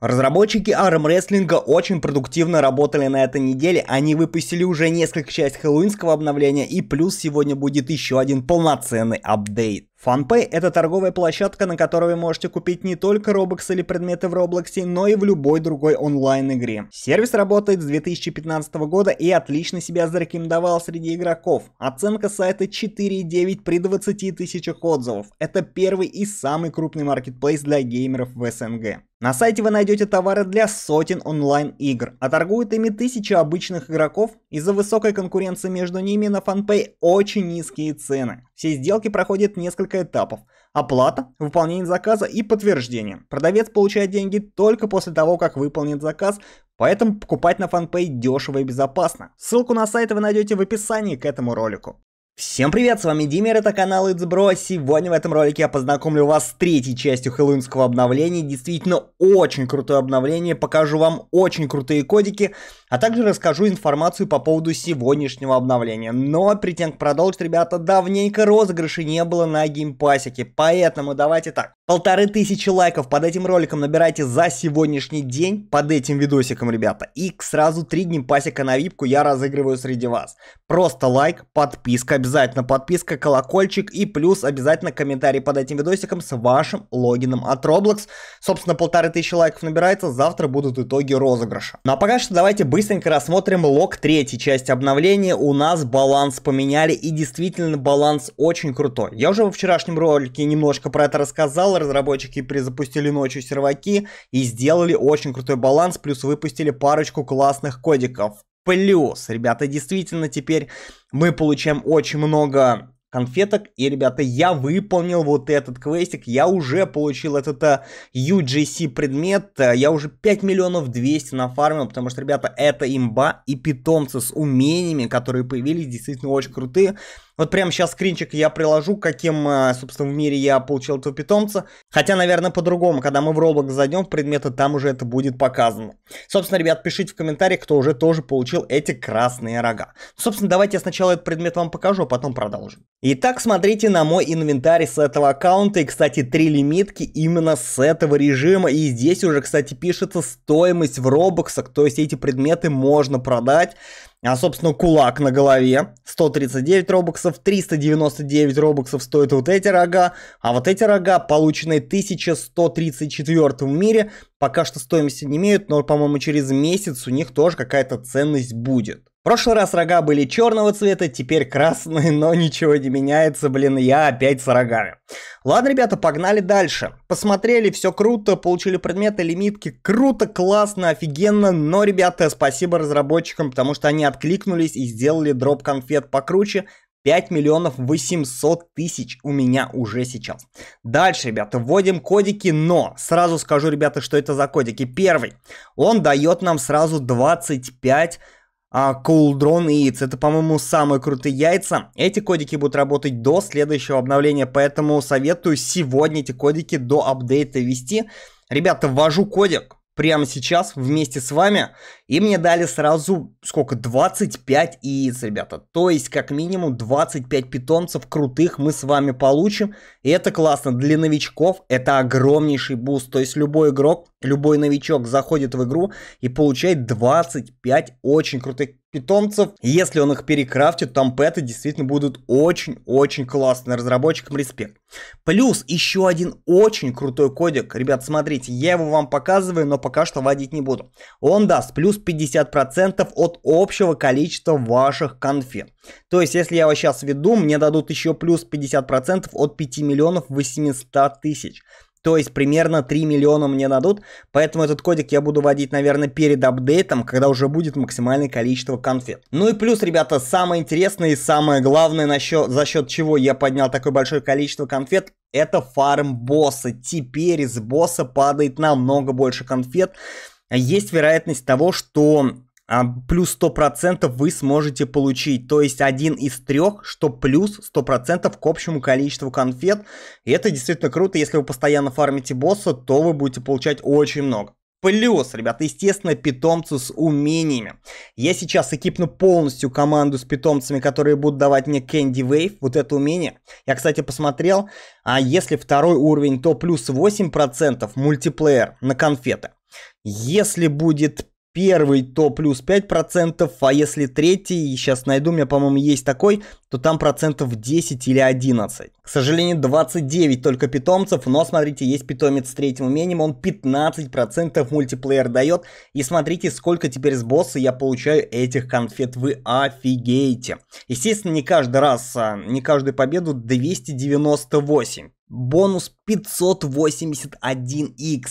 Разработчики Arm Wrestling очень продуктивно работали на этой неделе, они выпустили уже несколько часть хэллоуинского обновления и плюс сегодня будет еще один полноценный апдейт. FunPay – это торговая площадка, на которой вы можете купить не только Robux или предметы в Roblox, но и в любой другой онлайн-игре. Сервис работает с 2015 года и отлично себя зарекомендовал среди игроков. Оценка сайта 4.9 при 20 тысячах отзывов. Это первый и самый крупный маркетплейс для геймеров в СНГ. На сайте вы найдете товары для сотен онлайн-игр, а торгуют ими тысячи обычных игроков, из-за высокой конкуренции между ними на FanPay очень низкие цены. Все сделки проходят несколько этапов. Оплата, выполнение заказа и подтверждение. Продавец получает деньги только после того, как выполнит заказ, поэтому покупать на FanPay дешево и безопасно. Ссылку на сайт вы найдете в описании к этому ролику. Всем привет, с вами Димир, это канал It's Bro. Сегодня в этом ролике я познакомлю вас с третьей частью хэллоуинского обновления. Действительно очень крутое обновление, покажу вам очень крутые кодики, а также расскажу информацию по поводу сегодняшнего обновления. Но перед тем, как продолжить, ребята, давненько розыгрыши не было на геймпасике, поэтому давайте так. Полторы тысячи лайков под этим роликом набирайте за сегодняшний день, под этим видосиком, ребята. И сразу три геймпасика на випку я разыгрываю среди вас. Просто лайк, подписка обязательно обязательно подписка, колокольчик и плюс обязательно комментарий под этим видосиком с вашим логином от Roblox. Собственно, полторы тысячи лайков набирается, завтра будут итоги розыгрыша. Ну а пока что давайте быстренько рассмотрим лог третьей части обновления. У нас баланс поменяли и действительно баланс очень крутой. Я уже во вчерашнем ролике немножко про это рассказал. Разработчики перезапустили ночью серваки и сделали очень крутой баланс, плюс выпустили парочку классных кодиков плюс. Ребята, действительно, теперь мы получаем очень много конфеток. И, ребята, я выполнил вот этот квестик. Я уже получил этот UGC э, предмет. Я уже 5 миллионов 200 нафармил, потому что, ребята, это имба и питомцы с умениями, которые появились, действительно очень крутые. Вот прямо сейчас скринчик я приложу, каким, а, собственно, в мире я получил этого питомца. Хотя, наверное, по-другому, когда мы в Roblox зайдем в предметы, там уже это будет показано. Собственно, ребят, пишите в комментариях, кто уже тоже получил эти красные рога. Собственно, давайте я сначала этот предмет вам покажу, а потом продолжим. Итак, смотрите на мой инвентарь с этого аккаунта. И, кстати, три лимитки именно с этого режима. И здесь уже, кстати, пишется стоимость в робоксах. то есть эти предметы можно продать а, собственно, кулак на голове. 139 робоксов, 399 робоксов стоят вот эти рога. А вот эти рога, полученные 1134 в мире, пока что стоимости не имеют, но, по-моему, через месяц у них тоже какая-то ценность будет. В прошлый раз рога были черного цвета, теперь красные, но ничего не меняется, блин, я опять с рогами. Ладно, ребята, погнали дальше. Посмотрели, все круто, получили предметы, лимитки, круто, классно, офигенно, но, ребята, спасибо разработчикам, потому что они откликнулись и сделали дроп конфет покруче, 5 миллионов 800 тысяч у меня уже сейчас. Дальше, ребята, вводим кодики, но сразу скажу, ребята, что это за кодики. Первый, он дает нам сразу 25 Кулдрон и яиц. Это, по-моему, самые крутые яйца. Эти кодики будут работать до следующего обновления, поэтому советую сегодня эти кодики до апдейта вести. Ребята, ввожу кодик прямо сейчас вместе с вами. И мне дали сразу, сколько, 25 яиц, ребята. То есть, как минимум, 25 питомцев крутых мы с вами получим. И это классно. Для новичков это огромнейший буст. То есть, любой игрок, любой новичок заходит в игру и получает 25 очень крутых питомцев. Если он их перекрафтит, там пэты действительно будут очень-очень классные. Разработчикам респект. Плюс еще один очень крутой кодик. Ребят, смотрите, я его вам показываю, но пока что водить не буду. Он даст плюс плюс 50% от общего количества ваших конфет. То есть, если я вас сейчас веду, мне дадут еще плюс 50% от 5 миллионов 800 тысяч. То есть примерно 3 миллиона мне дадут. Поэтому этот кодик я буду вводить, наверное, перед апдейтом, когда уже будет максимальное количество конфет. Ну и плюс, ребята, самое интересное и самое главное, насчет, за счет чего я поднял такое большое количество конфет, это фарм босса. Теперь из босса падает намного больше конфет есть вероятность того, что а, плюс 100% вы сможете получить. То есть один из трех, что плюс 100% к общему количеству конфет. И это действительно круто. Если вы постоянно фармите босса, то вы будете получать очень много. Плюс, ребята, естественно, питомцы с умениями. Я сейчас экипну полностью команду с питомцами, которые будут давать мне Candy Wave, вот это умение. Я, кстати, посмотрел, а если второй уровень, то плюс 8% мультиплеер на конфеты. Если будет первый, то плюс 5%, а если третий, сейчас найду, у меня, по-моему, есть такой, то там процентов 10 или 11. К сожалению, 29 только питомцев, но смотрите, есть питомец с третьим умением, он 15% мультиплеер дает, и смотрите, сколько теперь с босса я получаю этих конфет, вы офигеете. Естественно, не каждый раз, а, не каждую победу 298. Бонус 581x.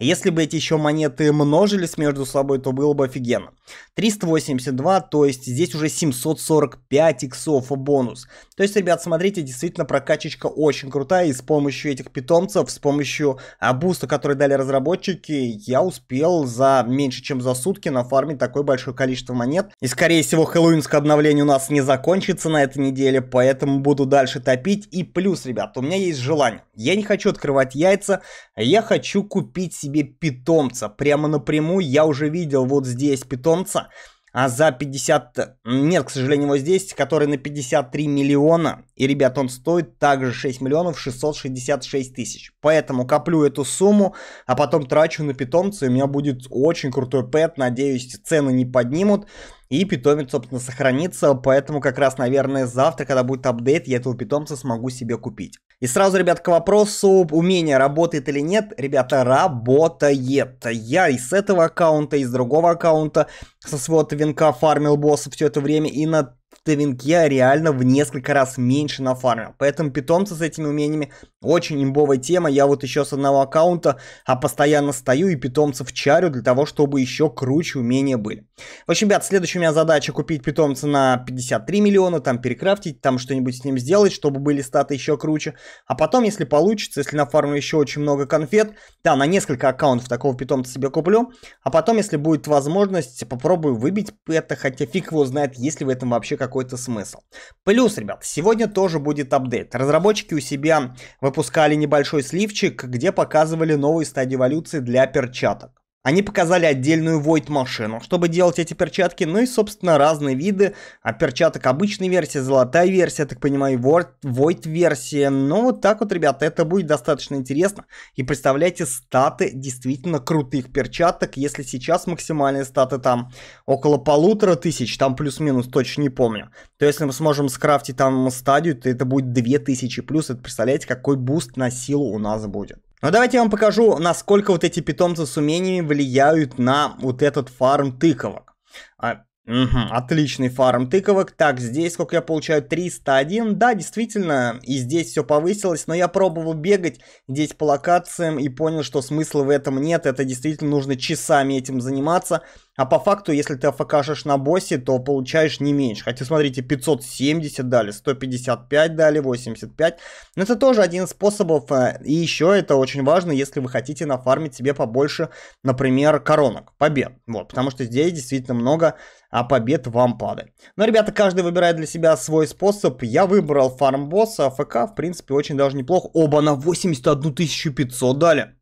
Если бы эти еще монеты множились между собой, то было бы офигенно. 382, то есть здесь уже 745 иксов бонус. То есть, ребят, смотрите, действительно прокачечка очень крутая, и с помощью этих питомцев, с помощью а, буста, который дали разработчики, я успел за меньше, чем за сутки нафармить такое большое количество монет. И, скорее всего, хэллоуинское обновление у нас не закончится на этой неделе, поэтому буду дальше топить. И плюс, ребят, у меня есть желание. Я не хочу открывать яйца, я хочу купить себе себе питомца. Прямо напрямую я уже видел вот здесь питомца. А за 50... Нет, к сожалению, его здесь, который на 53 миллиона. И, ребят, он стоит также 6 миллионов 666 тысяч. Поэтому коплю эту сумму, а потом трачу на питомца. И у меня будет очень крутой пэт. Надеюсь, цены не поднимут. И питомец, собственно, сохранится. Поэтому как раз, наверное, завтра, когда будет апдейт, я этого питомца смогу себе купить. И сразу, ребят, к вопросу, умение работает или нет. Ребята, работает. Я и с этого аккаунта, и с другого аккаунта со своего винка фармил босса все это время, и на Тавинке а реально в несколько раз меньше нафармил. Поэтому питомцы с этими умениями очень имбовая тема. Я вот еще с одного аккаунта, а постоянно стою и питомцев чарю для того, чтобы еще круче умения были. В общем, ребят, следующая у меня задача купить питомца на 53 миллиона, там перекрафтить, там что-нибудь с ним сделать, чтобы были статы еще круче. А потом, если получится, если нафармлю еще очень много конфет, да, на несколько аккаунтов такого питомца себе куплю. А потом, если будет возможность, попробую выбить это, хотя фиг его знает, есть ли в этом вообще как какой-то смысл. Плюс, ребят, сегодня тоже будет апдейт. Разработчики у себя выпускали небольшой сливчик, где показывали новые стадии эволюции для перчаток. Они показали отдельную Void-машину, чтобы делать эти перчатки, ну и, собственно, разные виды а перчаток обычная версия, золотая версия, так понимаю, Void-версия. Ну, вот так вот, ребята, это будет достаточно интересно. И представляете, статы действительно крутых перчаток, если сейчас максимальные статы там около полутора тысяч, там плюс-минус, точно не помню, то если мы сможем скрафтить там стадию, то это будет две тысячи плюс, это представляете, какой буст на силу у нас будет. Но ну, давайте я вам покажу, насколько вот эти питомцы с умениями влияют на вот этот фарм тыковок. А, угу, отличный фарм тыковок. Так, здесь сколько я получаю? 301. Да, действительно, и здесь все повысилось, но я пробовал бегать здесь по локациям и понял, что смысла в этом нет. Это действительно нужно часами этим заниматься. А по факту, если ты афкашишь на боссе, то получаешь не меньше. Хотя, смотрите, 570 дали, 155 дали, 85. Но это тоже один из способов. Э, и еще это очень важно, если вы хотите нафармить себе побольше, например, коронок, побед. Вот, потому что здесь действительно много а побед вам падает. Но, ребята, каждый выбирает для себя свой способ. Я выбрал фарм босса, АФК, в принципе, очень даже неплохо. Оба на 81 500 дали.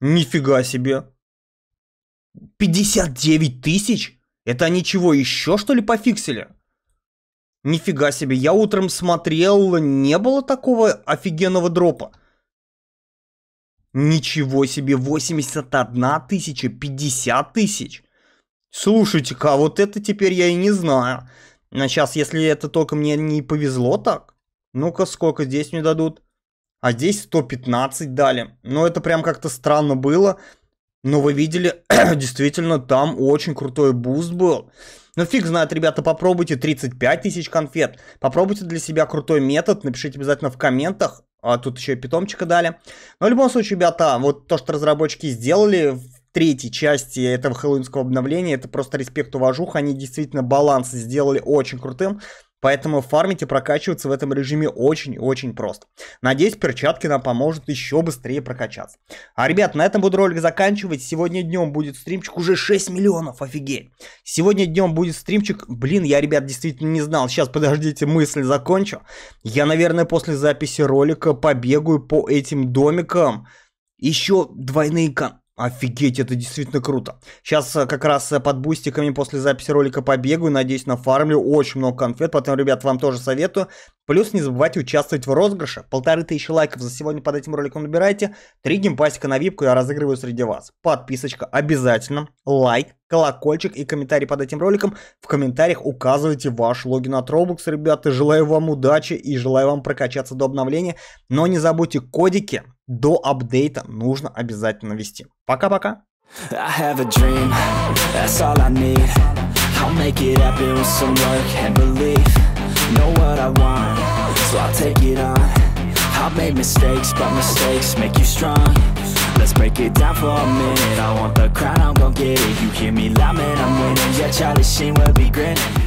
Нифига себе. 59 тысяч? Это они чего, еще что ли пофиксили? Нифига себе, я утром смотрел, не было такого офигенного дропа. Ничего себе, 81 тысяча, 50 тысяч. Слушайте-ка, а вот это теперь я и не знаю. А сейчас, если это только мне не повезло так. Ну-ка, сколько здесь мне дадут? А здесь 115 дали. Но ну, это прям как-то странно было. Но вы видели, действительно, там очень крутой буст был. Ну фиг знает, ребята, попробуйте 35 тысяч конфет. Попробуйте для себя крутой метод, напишите обязательно в комментах. А тут еще и питомчика дали. Но в любом случае, ребята, вот то, что разработчики сделали в третьей части этого хэллоуинского обновления, это просто респект, уважуха. Они действительно баланс сделали очень крутым. Поэтому фармить и прокачиваться в этом режиме очень-очень просто. Надеюсь, перчатки нам поможет еще быстрее прокачаться. А, ребят, на этом буду ролик заканчивать. Сегодня днем будет стримчик уже 6 миллионов, офигеть. Сегодня днем будет стримчик. Блин, я, ребят, действительно не знал. Сейчас, подождите, мысль закончу. Я, наверное, после записи ролика побегаю по этим домикам. Еще двойные кон... Офигеть, это действительно круто. Сейчас э, как раз э, под бустиками после записи ролика побегаю, надеюсь, нафармлю очень много конфет, потом, ребят, вам тоже советую. Плюс не забывайте участвовать в розыгрыше. Полторы тысячи лайков за сегодня под этим роликом набирайте. Три геймпасика на випку я разыгрываю среди вас. Подписочка обязательно, лайк, колокольчик и комментарий под этим роликом. В комментариях указывайте ваш логин от Roblox, ребята. Желаю вам удачи и желаю вам прокачаться до обновления. Но не забудьте, кодики до апдейта нужно обязательно вести. Пока-пока. I'll make mistakes, but mistakes make you strong Let's break it down for a minute I want the crown, I'm gon' get it You hear me loud, man, I'm winning Yeah, Charlie Sheen will be grinning